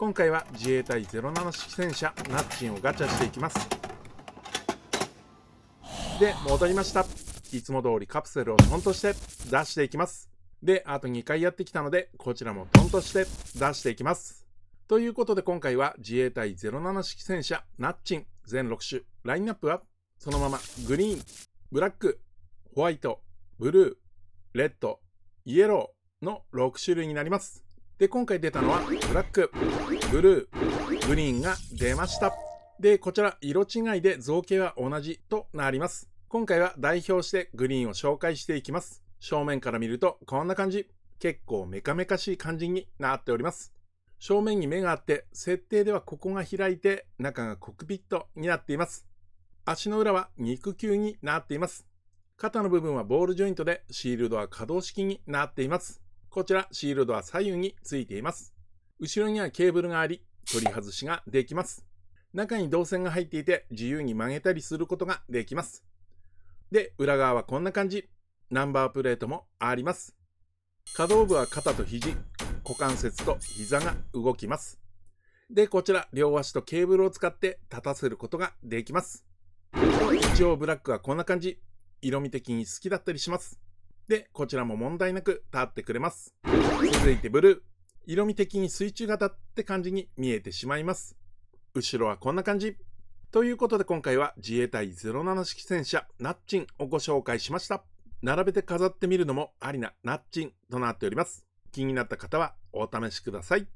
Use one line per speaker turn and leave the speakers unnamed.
今回は自衛隊07式戦車ナッチンをガチャしていきますで戻りましたいつも通りカプセルをトンとして出していきますであと2回やってきたのでこちらもトンとして出していきますということで今回は自衛隊07式戦車ナッチン全6種ラインナップはそのままグリーンブラックホワイトブルーレッドイエローの6種類になりますで、今回出たのは、ブラック、ブルー、グリーンが出ました。で、こちら、色違いで造形は同じとなります。今回は代表してグリーンを紹介していきます。正面から見るとこんな感じ。結構メカメカしい感じになっております。正面に目があって、設定ではここが開いて、中がコックピットになっています。足の裏は肉球になっています。肩の部分はボールジョイントで、シールドは可動式になっています。こちらシールドは左右についています。後ろにはケーブルがあり、取り外しができます。中に導線が入っていて自由に曲げたりすることができます。で、裏側はこんな感じ。ナンバープレートもあります。可動部は肩と肘、股関節と膝が動きます。で、こちら両足とケーブルを使って立たせることができます。一応ブラックはこんな感じ。色味的に好きだったりします。で、こちらも問題なく立ってくれます。続いてブルー。色味的に水中型って感じに見えてしまいます。後ろはこんな感じ。ということで今回は自衛隊07式戦車ナッチンをご紹介しました。並べて飾ってみるのもありなナッチンとなっております。気になった方はお試しください。